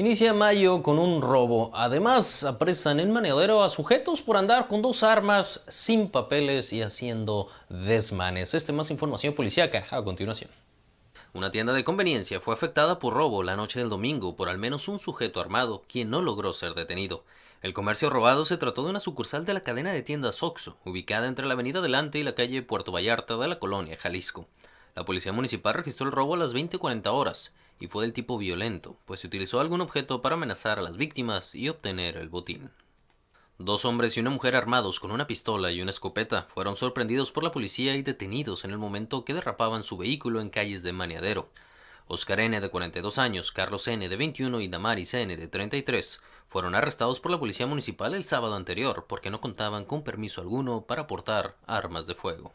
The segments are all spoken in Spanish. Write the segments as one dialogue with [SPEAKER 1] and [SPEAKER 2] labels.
[SPEAKER 1] Inicia mayo con un robo. Además, apresan en Manadero a sujetos por andar con dos armas sin papeles y haciendo desmanes. Este más información policiaca a continuación. Una tienda de conveniencia fue afectada por robo la noche del domingo por al menos un sujeto armado, quien no logró ser detenido. El comercio robado se trató de una sucursal de la cadena de tiendas OXXO, ubicada entre la avenida Delante y la calle Puerto Vallarta de la colonia Jalisco. La policía municipal registró el robo a las 20.40 horas y fue del tipo violento, pues se utilizó algún objeto para amenazar a las víctimas y obtener el botín. Dos hombres y una mujer armados con una pistola y una escopeta fueron sorprendidos por la policía y detenidos en el momento que derrapaban su vehículo en calles de Maniadero. Oscar N. de 42 años, Carlos N. de 21 y Damaris N. de 33 fueron arrestados por la policía municipal el sábado anterior porque no contaban con permiso alguno para portar armas de fuego.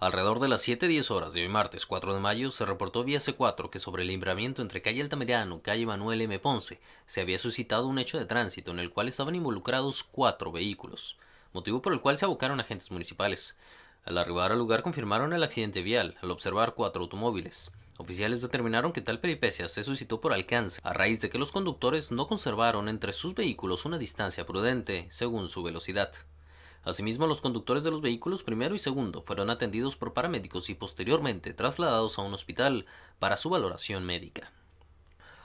[SPEAKER 1] Alrededor de las 7.10 horas de hoy martes 4 de mayo se reportó vía C4 que sobre el libramiento entre calle Altamirano y calle Manuel M. Ponce se había suscitado un hecho de tránsito en el cual estaban involucrados cuatro vehículos, motivo por el cual se abocaron agentes municipales. Al arribar al lugar confirmaron el accidente vial al observar cuatro automóviles. Oficiales determinaron que tal peripecia se suscitó por alcance, a raíz de que los conductores no conservaron entre sus vehículos una distancia prudente, según su velocidad. Asimismo, los conductores de los vehículos primero y segundo fueron atendidos por paramédicos y posteriormente trasladados a un hospital para su valoración médica.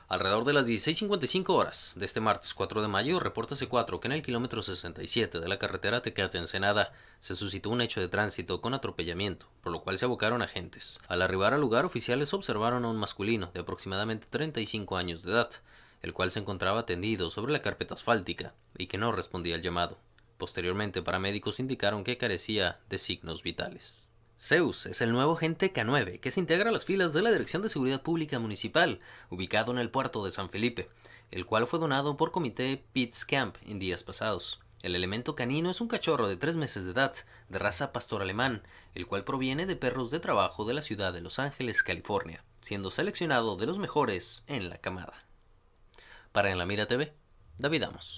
[SPEAKER 1] Alrededor de las 16.55 horas de este martes 4 de mayo, reporta C4 que en el kilómetro 67 de la carretera Tecate-Ensenada se suscitó un hecho de tránsito con atropellamiento, por lo cual se abocaron agentes. Al arribar al lugar, oficiales observaron a un masculino de aproximadamente 35 años de edad, el cual se encontraba tendido sobre la carpeta asfáltica y que no respondía al llamado. Posteriormente, paramédicos indicaron que carecía de signos vitales. Zeus es el nuevo agente K9 que se integra a las filas de la Dirección de Seguridad Pública Municipal, ubicado en el puerto de San Felipe, el cual fue donado por Comité Pitts Camp en días pasados. El elemento canino es un cachorro de tres meses de edad, de raza pastor alemán, el cual proviene de perros de trabajo de la ciudad de Los Ángeles, California, siendo seleccionado de los mejores en la camada. Para En la Mira TV, David Amos.